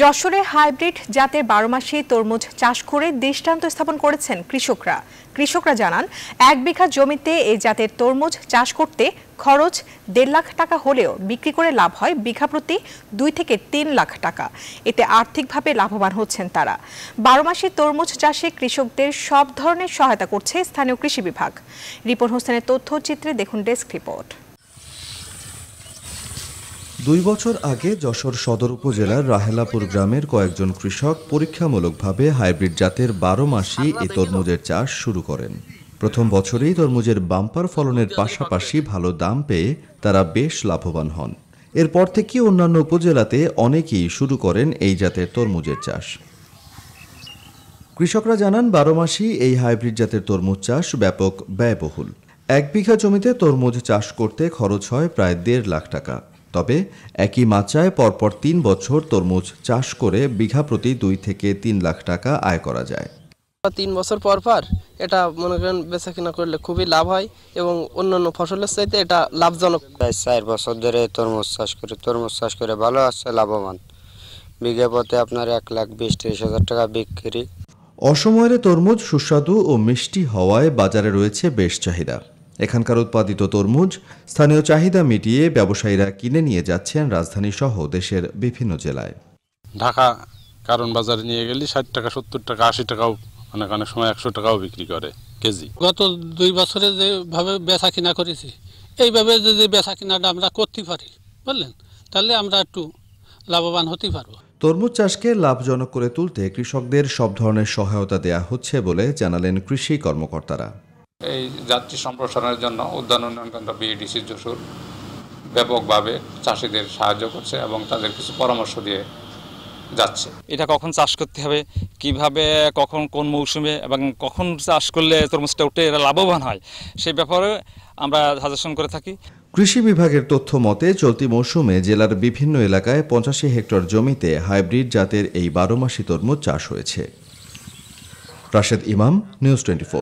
যশোরে হাইব্রিড জাতের বারো মাসে তরমুজ চাষ করে দৃষ্টান্ত স্থাপন করেছেন কৃষকরা কৃষকরা জানান এক বিঘা জমিতে এই জাতের তরমুজ চাষ করতে খরচ দেড় লাখ টাকা হলেও বিক্রি করে লাভ হয় বিঘা প্রতি দুই থেকে তিন লাখ টাকা এতে আর্থিকভাবে লাভবান হচ্ছেন তারা বারো মাসে তরমুজ চাষে কৃষকদের সব ধরনের সহায়তা করছে স্থানীয় কৃষি বিভাগ রিপন হোসেনের তথ্যচিত্রে দেখুন ডেস্ক রিপোর্ট দুই বছর আগে যশোর সদর উপজেলার রাহেলাপুর গ্রামের কয়েকজন কৃষক পরীক্ষামূলকভাবে হাইব্রিড জাতের বারো মাসি এই তরমুজের চাষ শুরু করেন প্রথম বছরেই তরমুজের বাম্পার ফলনের পাশাপাশি ভালো দাম পেয়ে তারা বেশ লাভবান হন এরপর থেকে অন্যান্য উপজেলাতে অনেকেই শুরু করেন এই জাতের তরমুজের চাষ কৃষকরা জানান বারো মাসি এই হাইব্রিড জাতের তরমুজ চাষ ব্যাপক ব্যয়বহুল এক বিঘা জমিতে তরমুজ চাষ করতে খরচ হয় প্রায় দেড় লাখ টাকা তবে একই মাচায় পরপর তিন বছর তরমুজ চাষ করে বিঘা প্রতি দুই থেকে তিন লাখ টাকা আয় করা যায় তিন বছর পর পর এটা মনে করেন বেচা কিনা করলে খুবই লাভ হয় এবং অন্যান্য ফসলের চাইতে এটা লাভজনক প্রায় চার বছর ধরে তরমুজ চাষ করে তরমুজ চাষ করে ভালো আসছে লাভবান বিঘা পথে আপনার এক লাখ বিশ ত্রিশ হাজার টাকা বিক্রি অসময়ের তরমুজ সুস্বাদু ও মিষ্টি হওয়ায় বাজারে রয়েছে বেশ চাহিদা এখানকার উৎপাদিত তরমুজ স্থানীয় চাহিদা মিটিয়ে ব্যবসায়ীরা কিনে নিয়ে যাচ্ছেন রাজধানী সহ দেশের বিভিন্ন জেলায় ঢাকা কারণ বাজারে নিয়ে গেলে ষাট টাকা সত্তর টাকা আশি টাকাও অনেক অনেক সময় একশো টাকাও বিক্রি করে কেজি গত দুই বছরে যেভাবে বেচা কিনা করেছি এইভাবে যদি বেচা কিনাটা আমরা করতে পারি বুঝলেন তাহলে আমরা একটু লাভবান হতে পারবো তরমুজ চাষকে লাভজনক করে তুলতে কৃষকদের সব ধরনের সহায়তা দেয়া হচ্ছে বলে জানালেন কৃষি কর্মকর্তারা এই যাত্রী সম্প্রসারণের জন্য উদ্যান উন্নয়ন কেন্দ্র বিএডিসি যশোর ব্যাপকভাবে চাষিদের সাহায্য করছে এবং তাদের কিছু পরামর্শ দিয়ে যাচ্ছে এটা কখন চাষ করতে হবে কিভাবে কখন কোন মৌসুমে এবং কখন চাষ করলে তরমুজটা উঠে এরা লাভবান হয় সেই ব্যাপারে আমরা সাজেশন করে থাকি কৃষি বিভাগের তথ্য মতে চলতি মৌসুমে জেলার বিভিন্ন এলাকায় পঞ্চাশি হেক্টর জমিতে হাইব্রিড জাতের এই বারো মাসি তরমুজ চাষ হয়েছে রাশেদ ইমাম নিউজ টোয়েন্টি